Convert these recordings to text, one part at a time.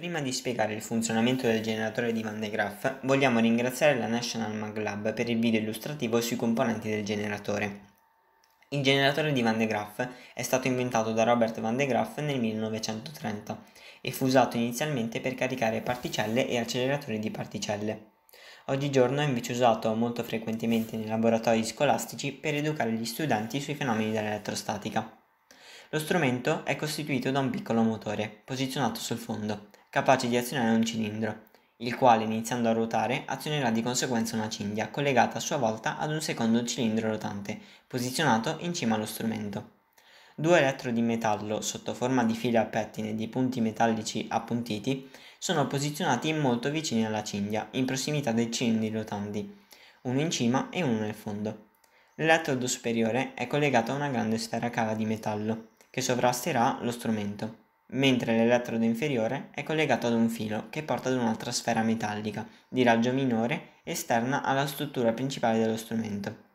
Prima di spiegare il funzionamento del generatore di Van de Graaff, vogliamo ringraziare la National Mag Lab per il video illustrativo sui componenti del generatore. Il generatore di Van de Graaff è stato inventato da Robert Van de Graaff nel 1930 e fu usato inizialmente per caricare particelle e acceleratori di particelle. Oggigiorno è invece usato molto frequentemente nei laboratori scolastici per educare gli studenti sui fenomeni dell'elettrostatica. Lo strumento è costituito da un piccolo motore, posizionato sul fondo, capace di azionare un cilindro, il quale iniziando a ruotare azionerà di conseguenza una cinghia collegata a sua volta ad un secondo cilindro rotante, posizionato in cima allo strumento. Due elettrodi di metallo sotto forma di file a pettine di punti metallici appuntiti sono posizionati molto vicini alla cinghia, in prossimità dei cilindri rotanti, uno in cima e uno nel fondo. L'elettrodo superiore è collegato a una grande sfera cava di metallo che sovrasterà lo strumento, mentre l'elettrodo inferiore è collegato ad un filo che porta ad un'altra sfera metallica di raggio minore esterna alla struttura principale dello strumento.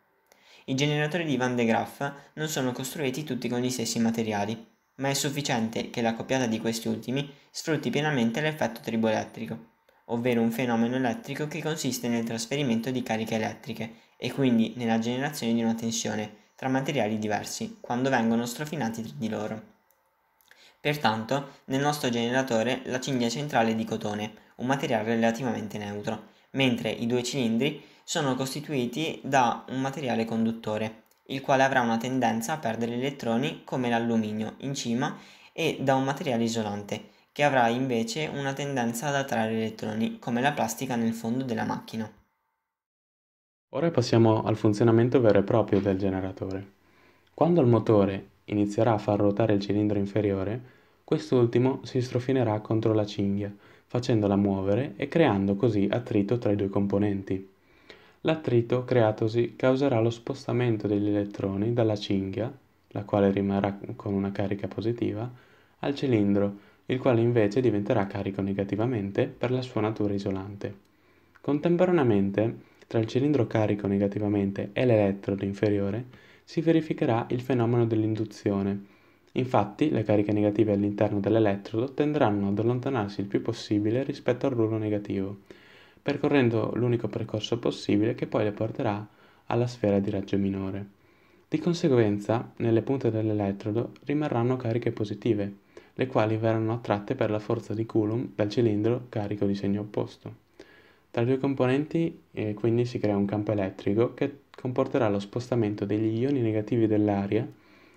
I generatori di Van de Graaff non sono costruiti tutti con gli stessi materiali, ma è sufficiente che la copiata di questi ultimi sfrutti pienamente l'effetto triboelettrico, ovvero un fenomeno elettrico che consiste nel trasferimento di cariche elettriche e quindi nella generazione di una tensione tra materiali diversi quando vengono strofinati tra di loro. Pertanto, nel nostro generatore la cinghia centrale è di cotone, un materiale relativamente neutro, mentre i due cilindri sono costituiti da un materiale conduttore, il quale avrà una tendenza a perdere elettroni come l'alluminio in cima e da un materiale isolante, che avrà invece una tendenza ad attrarre elettroni come la plastica nel fondo della macchina. Ora passiamo al funzionamento vero e proprio del generatore. Quando il motore inizierà a far ruotare il cilindro inferiore, quest'ultimo si strofinerà contro la cinghia, facendola muovere e creando così attrito tra i due componenti. L'attrito creatosi causerà lo spostamento degli elettroni dalla cinghia, la quale rimarrà con una carica positiva, al cilindro, il quale invece diventerà carico negativamente per la sua natura isolante. Contemporaneamente, tra il cilindro carico negativamente e l'elettrodo inferiore, si verificherà il fenomeno dell'induzione. Infatti, le cariche negative all'interno dell'elettrodo tenderanno ad allontanarsi il più possibile rispetto al rullo negativo, percorrendo l'unico percorso possibile che poi le porterà alla sfera di raggio minore. Di conseguenza, nelle punte dell'elettrodo rimarranno cariche positive, le quali verranno attratte per la forza di Coulomb dal cilindro carico di segno opposto. Tra i due componenti eh, quindi si crea un campo elettrico che comporterà lo spostamento degli ioni negativi dell'aria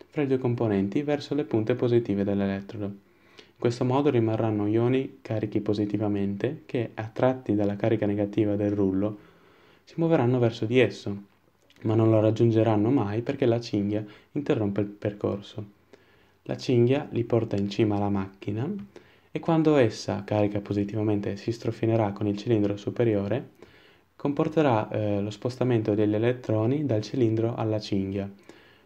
fra i due componenti verso le punte positive dell'elettrodo. In questo modo rimarranno ioni carichi positivamente che, attratti dalla carica negativa del rullo, si muoveranno verso di esso, ma non lo raggiungeranno mai perché la cinghia interrompe il percorso. La cinghia li porta in cima alla macchina e quando essa, carica positivamente, si strofinerà con il cilindro superiore, comporterà eh, lo spostamento degli elettroni dal cilindro alla cinghia,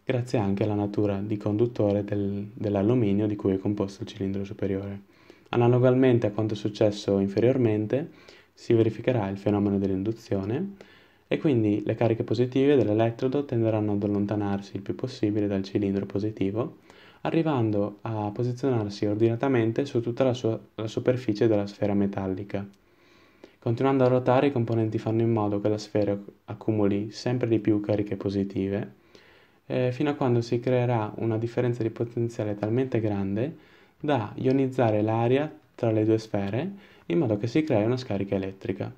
grazie anche alla natura di conduttore del, dell'alluminio di cui è composto il cilindro superiore. Analogamente a quanto è successo inferiormente, si verificherà il fenomeno dell'induzione e quindi le cariche positive dell'elettrodo tenderanno ad allontanarsi il più possibile dal cilindro positivo arrivando a posizionarsi ordinatamente su tutta la, sua, la superficie della sfera metallica. Continuando a ruotare, i componenti fanno in modo che la sfera accumuli sempre di più cariche positive, eh, fino a quando si creerà una differenza di potenziale talmente grande da ionizzare l'aria tra le due sfere in modo che si crei una scarica elettrica.